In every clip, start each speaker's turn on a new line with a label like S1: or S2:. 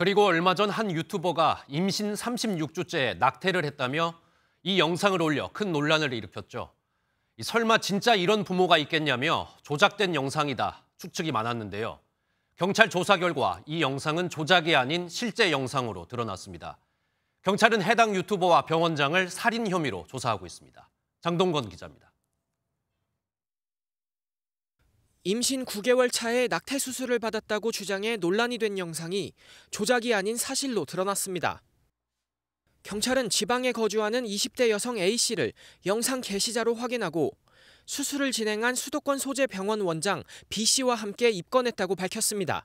S1: 그리고 얼마 전 한 유튜버가 임신 36주째 낙태를 했다며 이 영상을 올려 큰 논란을 일으켰죠. 설마 진짜 이런 부모가 있겠냐며 조작된 영상이다 추측이 많았는데요. 경찰 조사 결과 이 영상은 조작이 아닌 실제 영상으로 드러났습니다. 경찰은 해당 유튜버와 병원장을 살인 혐의로 조사하고 있습니다. 장동건 기자입니다.
S2: 임신 9개월 차에 낙태 수술을 받았다고 주장해 논란이 된 영상이 조작이 아닌 사실로 드러났습니다. 경찰은 지방에 거주하는 20대 여성 A씨를 영상 게시자로 확인하고 수술을 진행한 수도권 소재 병원 원장 B씨와 함께 입건했다고 밝혔습니다.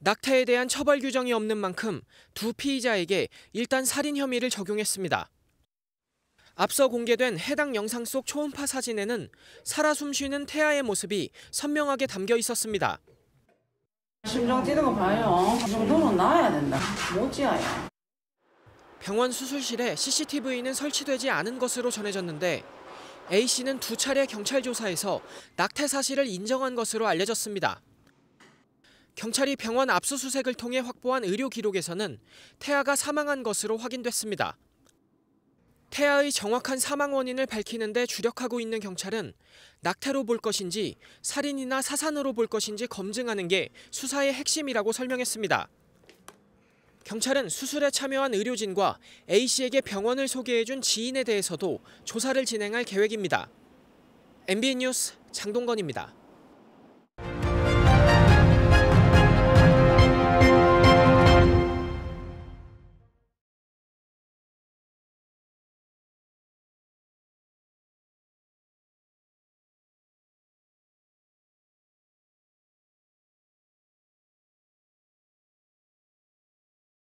S2: 낙태에 대한 처벌 규정이 없는 만큼 두 피의자에게 일단 살인 혐의를 적용했습니다. 앞서 공개된 해당 영상 속 초음파 사진에는 살아 숨쉬는 태아의 모습이 선명하게 담겨 있었습니다. 심장 뛰는 거 봐요. 그 정도는 나야 된다. 못지아야. 병원 수술실에 CCTV는 설치되지 않은 것으로 전해졌는데 A 씨는 두 차례 경찰 조사에서 낙태 사실을 인정한 것으로 알려졌습니다. 경찰이 병원 압수수색을 통해 확보한 의료 기록에서는 태아가 사망한 것으로 확인됐습니다. 태아의 정확한 사망 원인을 밝히는 데 주력하고 있는 경찰은 낙태로 볼 것인지 살인이나 사산으로 볼 것인지 검증하는 게 수사의 핵심이라고 설명했습니다. 경찰은 수술에 참여한 의료진과 A씨에게 병원을 소개해준 지인에 대해서도 조사를 진행할 계획입니다. MBN 뉴스 장동건입니다.